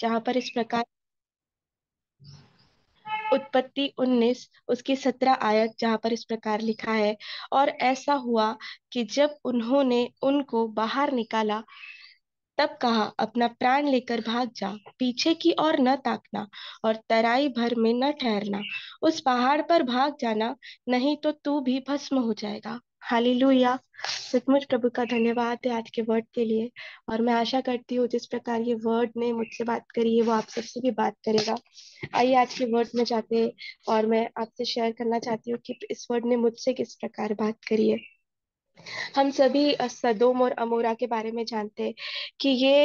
जहां पर इस प्रकार उत्पत्ति 19 उसकी 17 आयत जहां पर इस प्रकार लिखा है और ऐसा हुआ कि जब उन्होंने उनको बाहर निकाला तब कहा अपना प्राण लेकर भाग जा पीछे की ओर न ताकना और तराई भर में न ठहरना उस पहाड़ पर भाग जाना नहीं तो तू भी भस्म हो जाएगा हाली या सचमुच प्रभु का धन्यवाद है आज के वर्ड के लिए और मैं आशा करती हूँ जिस प्रकार ये वर्ड ने मुझसे बात करी है वो आप सबसे भी बात करेगा आइए आज के वर्ड में जाते हैं और मैं आपसे शेयर करना चाहती हूँ कि इस वर्ड ने मुझसे किस प्रकार बात करी है हम सभी सदोम और अमोरा के बारे में जानते हैं कि ये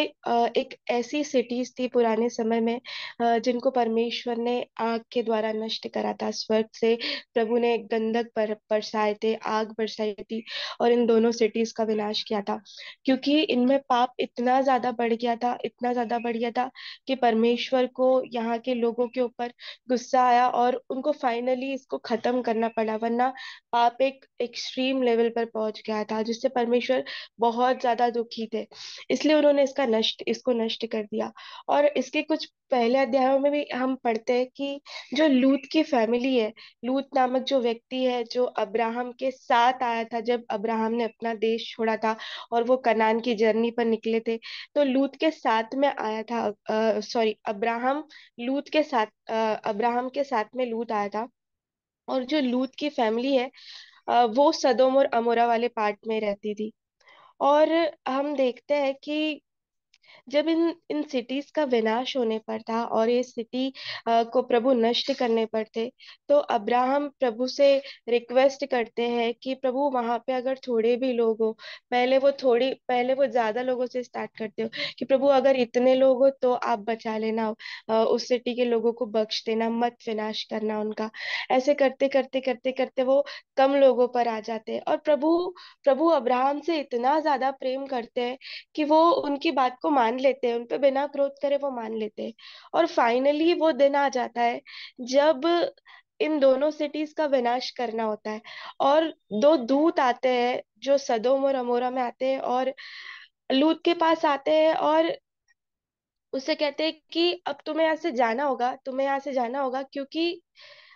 एक ऐसी सिटीज थी पुराने समय में जिनको परमेश्वर ने आग के द्वारा नष्ट करा था स्वर्ग से प्रभु ने गंधक पर बरसाए थे आग बरसाई थी और इन दोनों सिटीज का विनाश किया था क्योंकि इनमें पाप इतना ज्यादा बढ़ गया था इतना ज्यादा बढ़ गया था कि परमेश्वर को यहाँ के लोगों के ऊपर गुस्सा आया और उनको फाइनली इसको खत्म करना पड़ा वरना पाप एक एक्सट्रीम लेवल पर पहुंच गया था जिससे परमेश्वर बहुत ज्यादा दुखी थे इसलिए उन्होंने इसका नष्ट इसको नष्ट कर दिया और इसके कुछ पहले अध्यायों में भी हम पढ़ते हैं कि जो लूत की फैमिली है लूत नामक जो व्यक्ति है जो अब्राहम के साथ आया था जब अब्राहम ने अपना देश छोड़ा था और वो कनान की जर्नी पर निकले थे तो लूत के साथ में आया था सॉरी अब्राहम लूत के साथ अब्राहम के साथ में लूत आया था और जो लूत की फैमिली है वो सदोम और अमोरा वाले पार्ट में रहती थी और हम देखते हैं कि जब इन इन सिटीज का विनाश होने पर था और ये सिटी को प्रभु नष्ट करने पर थे तो अब्राहम प्रभु से रिक्वेस्ट करते हैं कि प्रभु वहां पे अगर थोड़े भी लोग हो पहले वो थोड़ी पहले वो ज्यादा लोगों से स्टार्ट करते हो कि प्रभु अगर इतने लोग हो तो आप बचा लेना उस सिटी के लोगों को बख्श देना मत विनाश करना उनका ऐसे करते करते करते करते वो कम लोगों पर आ जाते हैं और प्रभु प्रभु अब्राहम से इतना ज्यादा प्रेम करते हैं कि वो उनकी बात को मान लेते हैं उनपे बिना क्रोध करे वो मान लेते हैं और फाइनली वो दिन आ जाता है जब इन दोनों सिटीज का विनाश करना होता है और दो दूत आते हैं जो सदोम और अमोरा में आते हैं और लूत के पास आते हैं और उसे कहते हैं कि अब तुम्हें यहाँ से जाना होगा तुम्हें यहाँ से जाना होगा क्योंकि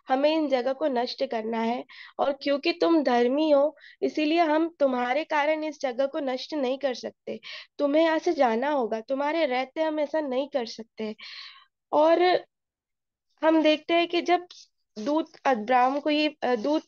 हमें इन जगह को नष्ट करना है और क्योंकि तुम धर्मी हो इसीलिए हम तुम्हारे कारण इस जगह को नष्ट नहीं कर सकते तुम्हें यहाँ से जाना होगा तुम्हारे रहते हम ऐसा नहीं कर सकते और हम देखते हैं कि जब दूत अब्राहम को ये दूत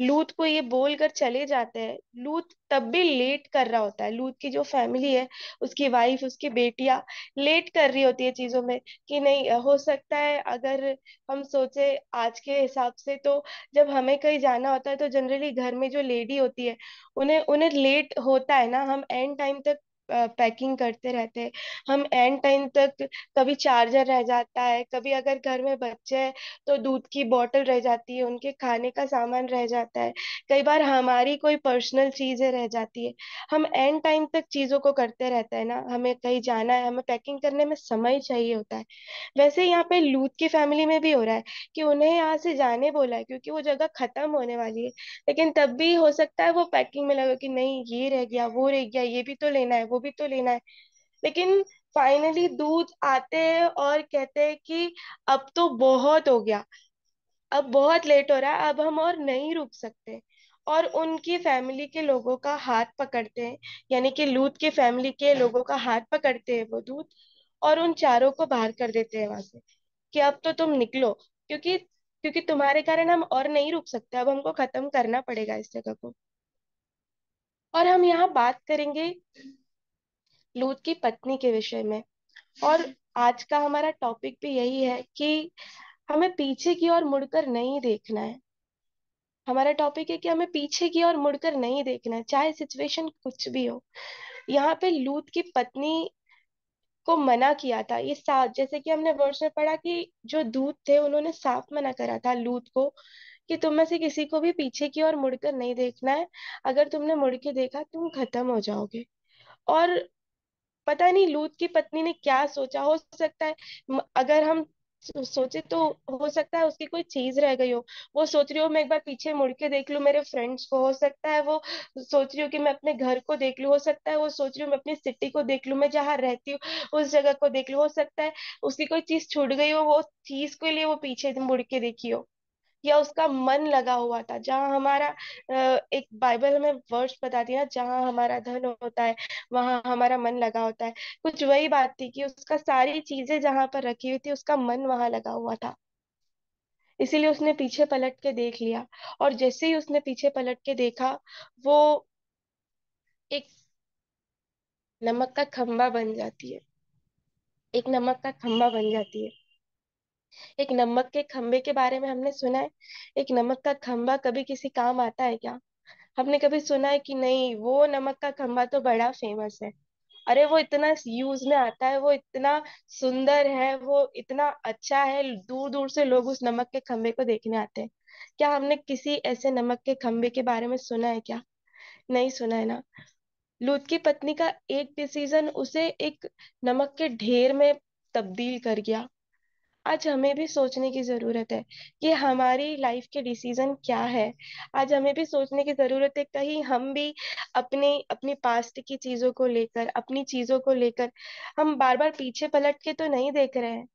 लूत को ये बोलकर चले जाते हैं लूत तब भी लेट कर रहा होता है लूत की जो फैमिली है उसकी वाइफ उसकी बेटियां लेट कर रही होती है चीजों में कि नहीं हो सकता है अगर हम सोचे आज के हिसाब से तो जब हमें कहीं जाना होता है तो जनरली घर में जो लेडी होती है उन्हें उन्हें लेट होता है ना हम एंड टाइम तक पैकिंग करते रहते हम एंड टाइम तक कभी चार्जर रह जाता है कभी अगर घर में बच्चे हैं तो दूध की बॉटल रह जाती है उनके खाने का सामान रह जाता है कई बार हमारी कोई पर्सनल चीज़ें रह जाती है हम एंड टाइम तक चीज़ों को करते रहते हैं ना हमें कहीं जाना है हमें पैकिंग करने में समय चाहिए होता है वैसे यहाँ पे लूट की फैमिली में भी हो रहा है कि उन्हें यहाँ से जाने बोला है क्योंकि वो जगह खत्म होने वाली है लेकिन तब भी हो सकता है वो पैकिंग में लगा कि नहीं ये रह गया वो रह गया ये भी तो लेना है वो भी तो लेना है लेकिन फाइनली दूध आते हैं और कहते हैं कि अब तो बहुत हो गया अब बहुत लेट हो रहा है अब हम और नहीं रुक सकते और उनकी फैमिली के लोगों का हाथ पकड़ते हैं यानी कि लूत के फैमिली के लोगों का हाथ पकड़ते हैं वो दूध और उन चारों को बाहर कर देते हैं वहां से कि अब तो तुम निकलो क्योंकि क्योंकि तुम्हारे कारण हम और नहीं रुक सकते अब हमको खत्म करना पड़ेगा इस जगह को और हम यहाँ बात करेंगे लूत की पत्नी के विषय में और आज का हमारा टॉपिक भी यही है कि हमें पीछे की ओर मुड़कर नहीं देखना है हमारा टॉपिक है कि हमें पीछे की ओर मुड़कर नहीं देखना है चाहे सिचुएशन कुछ भी हो यहाँ पे लूत की पत्नी को मना किया था ये साथ जैसे कि हमने वर्ष में पढ़ा कि जो दूत थे उन्होंने साफ मना करा था लूत को कि तुम में से किसी को भी पीछे की ओर मुड़कर नहीं देखना है अगर तुमने मुड़ के देखा तुम खत्म हो जाओगे और पता नहीं लूत की पत्नी ने क्या सोचा हो सकता है अगर हम सोचे तो हो सकता है उसकी कोई चीज रह गई हो वो सोच रही हो मैं एक बार पीछे मुड़ के देख लू मेरे फ्रेंड्स को हो सकता है वो सोच रही हो कि मैं अपने घर को देख लू हो सकता है वो सोच रही हूँ मैं अपनी सिटी को देख लू मैं जहाँ रहती हूँ उस जगह को देख लू हो सकता है उसकी कोई चीज छूट गई हो वो चीज के लिए वो पीछे मुड़ के देखी हो या उसका मन लगा हुआ था जहाँ हमारा एक बाइबल हमें वर्ड्स बताती है ना जहाँ हमारा धन होता है वहां हमारा मन लगा होता है कुछ वही बात थी कि उसका सारी चीजें जहां पर रखी हुई थी उसका मन वहां लगा हुआ था इसीलिए उसने पीछे पलट के देख लिया और जैसे ही उसने पीछे पलट के देखा वो एक नमक का खंबा बन जाती है एक नमक का खंबा बन जाती है एक नमक के खंबे के बारे में हमने सुना है एक नमक का खंबा कभी किसी काम आता है क्या हमने कभी सुना है कि नहीं वो नमक का खंबा तो बड़ा फेमस है अरे वो इतना यूज में आता है वो इतना सुंदर है वो इतना अच्छा है दूर दूर से लोग उस नमक के खंबे को देखने आते हैं क्या हमने किसी ऐसे नमक के खंबे के बारे में सुना है क्या नहीं सुना है ना लूत की पत्नी का एक डिसीजन उसे एक नमक के ढेर में तब्दील कर गया आज हमें भी सोचने की ज़रूरत है कि हमारी लाइफ के डिसीजन क्या है आज हमें भी सोचने की ज़रूरत है कहीं हम भी अपने अपने पास्ट की चीज़ों को लेकर अपनी चीज़ों को लेकर हम बार बार पीछे पलट के तो नहीं देख रहे हैं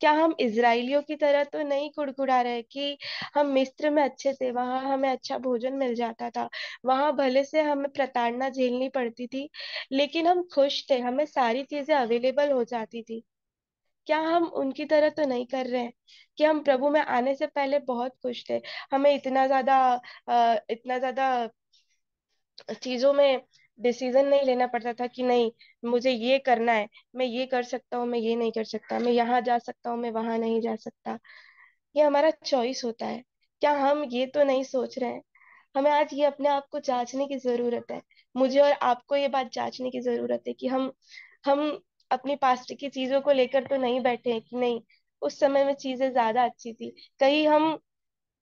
क्या हम इसराइलियों की तरह तो नहीं कुड़कुड़ा रहे कि हम मिस्र में अच्छे थे वहां हमें अच्छा भोजन मिल जाता था वहां भले से हमें प्रताड़ना झेलनी पड़ती थी लेकिन हम खुश थे हमें सारी चीजें अवेलेबल हो जाती थी क्या हम उनकी तरह तो नहीं कर रहे हैं कि हम प्रभु में आने से पहले बहुत खुश थे हमें इतना ज्यादा इतना ज्यादा चीजों में डिसीजन नहीं लेना पड़ता था कि नहीं मुझे ये करना है मैं ये कर सकता हूँ मैं ये नहीं कर सकता मैं यहाँ जा सकता हूँ मैं वहां नहीं जा सकता ये हमारा चॉइस होता है क्या हम ये तो नहीं सोच रहे हैं हमें आज ये अपने आप को जांचने की जरूरत है मुझे और आपको ये बात जांचने की जरूरत है कि हम हम अपने पास्ट की चीजों को लेकर तो नहीं बैठे हैं कि नहीं उस समय में चीजें ज्यादा अच्छी थी कहीं हम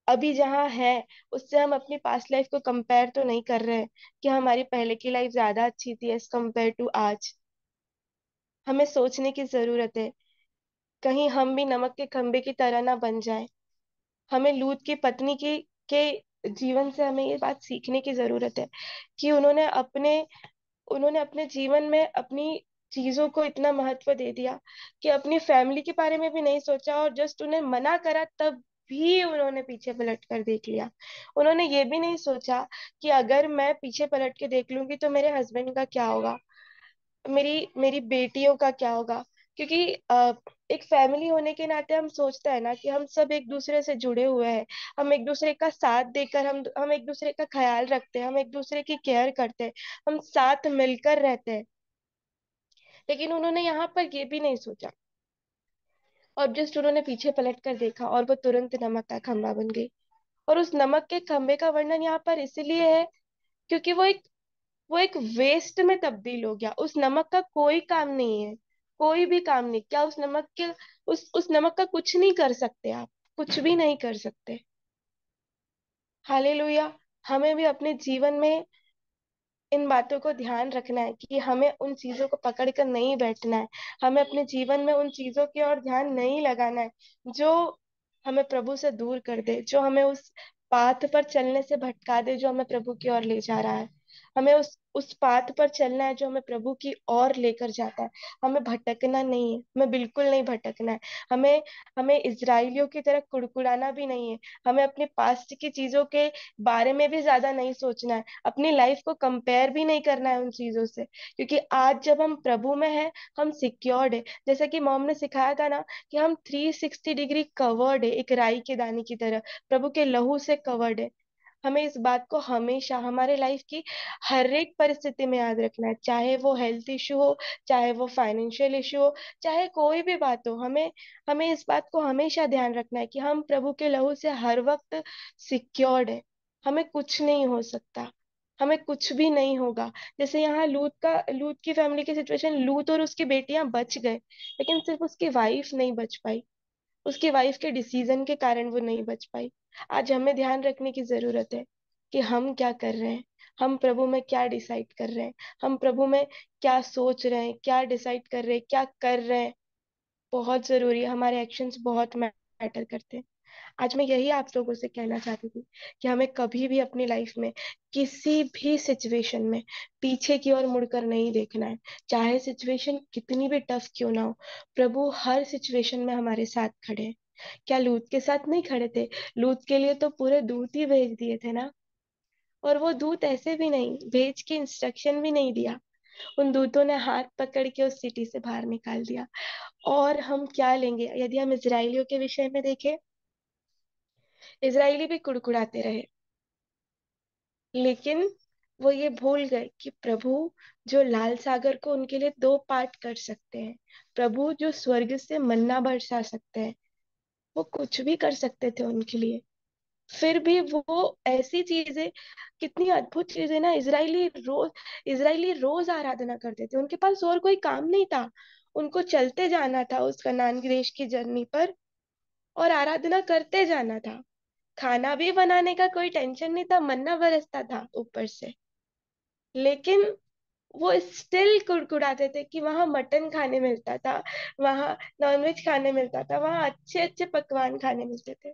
अभी जहाँ है उससे हम अपनी पास्ट लाइफ को कंपेयर तो नहीं कर रहे हैं कि हमारी पहले की लाइफ ज्यादा अच्छी थी एज कम्पेयर टू आज हमें सोचने की जरूरत है कहीं हम भी नमक के खंबे की तरह ना बन जाए हमें लूत की पत्नी की के जीवन से हमें ये बात सीखने की जरूरत है कि उन्होंने अपने उन्होंने अपने जीवन में अपनी चीजों को इतना महत्व दे दिया कि अपनी फैमिली के बारे में भी नहीं सोचा और जस्ट उन्हें मना करा तब भी उन्होंने पीछे पलट कर देख लिया उन्होंने ये भी नहीं सोचा कि अगर मैं पीछे पलट के देख लूंगी तो मेरे हस्बैंड का क्या होगा मेरी मेरी बेटियों का क्या होगा क्योंकि एक फैमिली होने के नाते हम सोचते हैं ना कि हम सब एक दूसरे से जुड़े हुए हैं हम एक दूसरे का साथ देकर हम हम एक दूसरे का ख्याल रखते हैं हम एक दूसरे की केयर करते हैं हम साथ मिलकर रहते हैं लेकिन उन्होंने यहाँ पर ये भी नहीं सोचा और जस्ट उन्होंने पीछे पलट कर देखा और वो तुरंत नमक का खंबा बन गई और उस नमक के खंबे का वर्णन यहाँ पर इसीलिए है क्योंकि वो एक वो एक वेस्ट में तब्दील हो गया उस नमक का कोई काम नहीं है कोई भी काम नहीं क्या उस नमक के उस उस नमक का कुछ नहीं कर सकते आप कुछ भी नहीं कर सकते हाले हमें भी अपने जीवन में इन बातों को ध्यान रखना है कि हमें उन चीजों को पकड़ कर नहीं बैठना है हमें अपने जीवन में उन चीजों की ओर ध्यान नहीं लगाना है जो हमें प्रभु से दूर कर दे जो हमें उस पाथ पर चलने से भटका दे जो हमें प्रभु की ओर ले जा रहा है हमें उस उस पाथ पर चलना है जो हमें प्रभु की ओर लेकर जाता है हमें भटकना नहीं है हमें बिल्कुल नहीं भटकना है हमें हमें इसराइलियों की तरह कुड़कुड़ाना भी नहीं है हमें अपने पास्ट की चीजों के बारे में भी ज्यादा नहीं सोचना है अपनी लाइफ को कंपेयर भी नहीं करना है उन चीजों से क्योंकि आज जब हम प्रभु में है हम सिक्योर्ड है जैसा कि मॉम ने सिखाया था ना कि हम थ्री सिक्सटी डिग्री कवर्ड है एक राई के दानी की तरह प्रभु के लहू से कवर्ड है हमें इस बात को हमेशा हमारे लाइफ की हर एक परिस्थिति में याद रखना है चाहे वो हेल्थ इशू हो चाहे वो फाइनेंशियल इशू हो चाहे कोई भी बात हो हमें हमें इस बात को हमेशा ध्यान रखना है कि हम प्रभु के लहू से हर वक्त सिक्योर्ड है हमें कुछ नहीं हो सकता हमें कुछ भी नहीं होगा जैसे यहाँ लूत का लूत की फैमिली की सिचुएशन लूत और उसकी बेटियां बच गए लेकिन सिर्फ उसकी वाइफ नहीं बच पाई उसकी वाइफ के डिसीजन के कारण वो नहीं बच पाई आज हमें ध्यान रखने की जरूरत है कि हम क्या कर रहे हैं हम प्रभु में क्या डिसाइड कर रहे हैं हम प्रभु में क्या सोच रहे हैं क्या डिसाइड कर रहे हैं क्या कर रहे हैं बहुत जरूरी है हमारे एक्शंस बहुत मैटर करते हैं आज मैं यही आप लोगों से कहना चाहती थी कि हमें कभी भी अपनी लाइफ में किसी भी सिचुएशन में पीछे की ओर मुड़कर नहीं देखना है चाहे सिचुएशन कितनी भी टफ क्यों ना हो प्रभु हर सिचुएशन में हमारे साथ खड़े हैं क्या लूत के साथ नहीं खड़े थे लूत के लिए तो पूरे दूत ही भेज दिए थे ना और वो दूत ऐसे भी नहीं भेज के इंस्ट्रक्शन भी नहीं दिया उन दूतों ने हाथ पकड़ के उस सिटी से बाहर निकाल दिया और हम क्या लेंगे यदि हम इसराइलियों के विषय में देखें इसराइली भी कुड़कुड़ाते रहे लेकिन वो ये भूल गए कि प्रभु जो लाल सागर को उनके लिए दो पार्ट कर सकते हैं प्रभु जो स्वर्ग से मन्ना बरसा सकते हैं वो कुछ भी कर सकते थे उनके लिए फिर भी वो ऐसी चीजें कितनी अद्भुत चीजें ना इसराइली रोज इसराइली रोज आराधना करते थे उनके पास और कोई काम नहीं था उनको चलते जाना था उस कनान देश की जर्नी पर और आराधना करते जाना था खाना भी बनाने का कोई टेंशन नहीं था मन्ना बरसता था ऊपर से लेकिन वो स्टिल कुड़कुड़ाते थे कि वहाँ मटन खाने मिलता था वहाँ नॉनवेज खाने मिलता था वहाँ अच्छे अच्छे पकवान खाने मिलते थे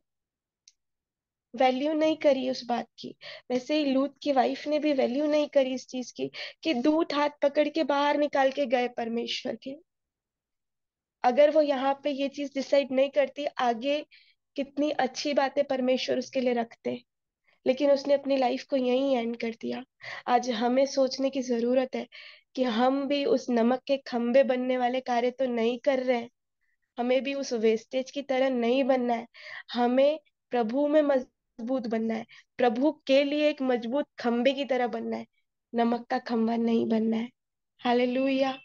वैल्यू नहीं करी उस बात की वैसे ही लूत की वाइफ ने भी वैल्यू नहीं करी इस चीज की कि दूत हाथ पकड़ के बाहर निकाल के गए परमेश्वर के अगर वो यहाँ पे ये चीज डिसाइड नहीं करती आगे कितनी अच्छी बातें परमेश्वर उसके लिए रखते लेकिन उसने अपनी लाइफ को यहीं एंड कर दिया आज हमें सोचने की जरूरत है कि हम भी उस नमक के खम्बे बनने वाले कार्य तो नहीं कर रहे हैं हमें भी उस वेस्टेज की तरह नहीं बनना है हमें प्रभु में मजबूत बनना है प्रभु के लिए एक मजबूत खम्बे की तरह बनना है नमक का खम्बा नहीं बनना है हालेलुया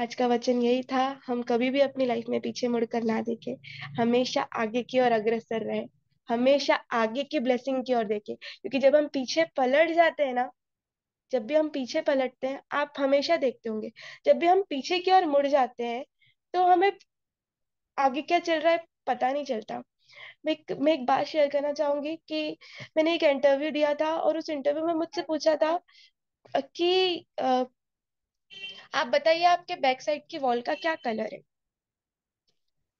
आज का वचन यही था हम कभी भी अपनी लाइफ में पीछे मुड़कर ना देखें हमेशा आगे की ओर अग्रसर रहे हमेशा आगे की ब्लेसिंग की ओर देखें क्योंकि जब हम पीछे पलट जाते हैं ना जब भी हम पीछे पलटते हैं आप हमेशा देखते होंगे जब भी हम पीछे की ओर मुड़ जाते हैं तो हमें आगे क्या चल रहा है पता नहीं चलता मैं एक मैं एक बात शेयर करना चाहूंगी कि मैंने एक इंटरव्यू दिया था और उस इंटरव्यू में मुझसे पूछा था कि आप बताइए आपके बैक साइड की वॉल का क्या कलर है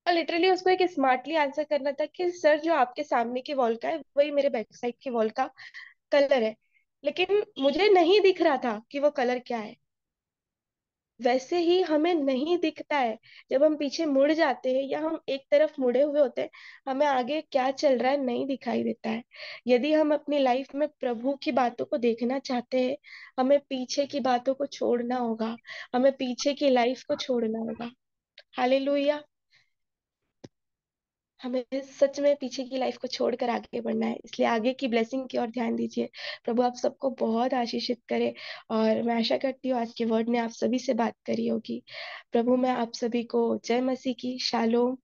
और लिटरली उसको एक स्मार्टली आंसर करना था कि सर जो आपके सामने की वॉल का है वही मेरे बैक साइड की वॉल का कलर है लेकिन मुझे नहीं दिख रहा था कि वो कलर क्या है वैसे ही हमें नहीं दिखता है जब हम पीछे मुड़ जाते हैं या हम एक तरफ मुड़े हुए होते हैं हमें आगे क्या चल रहा है नहीं दिखाई देता है यदि हम अपनी लाइफ में प्रभु की बातों को देखना चाहते हैं हमें पीछे की बातों को छोड़ना होगा हमें पीछे की लाइफ को छोड़ना होगा हालेलुया हमें सच में पीछे की लाइफ को छोड़कर आगे बढ़ना है इसलिए आगे की ब्लेसिंग की ओर ध्यान दीजिए प्रभु आप सबको बहुत आशीषित करे और मैं आशा करती हूँ आज के वर्ड ने आप सभी से बात करी होगी प्रभु मैं आप सभी को जय मसीह की शालोम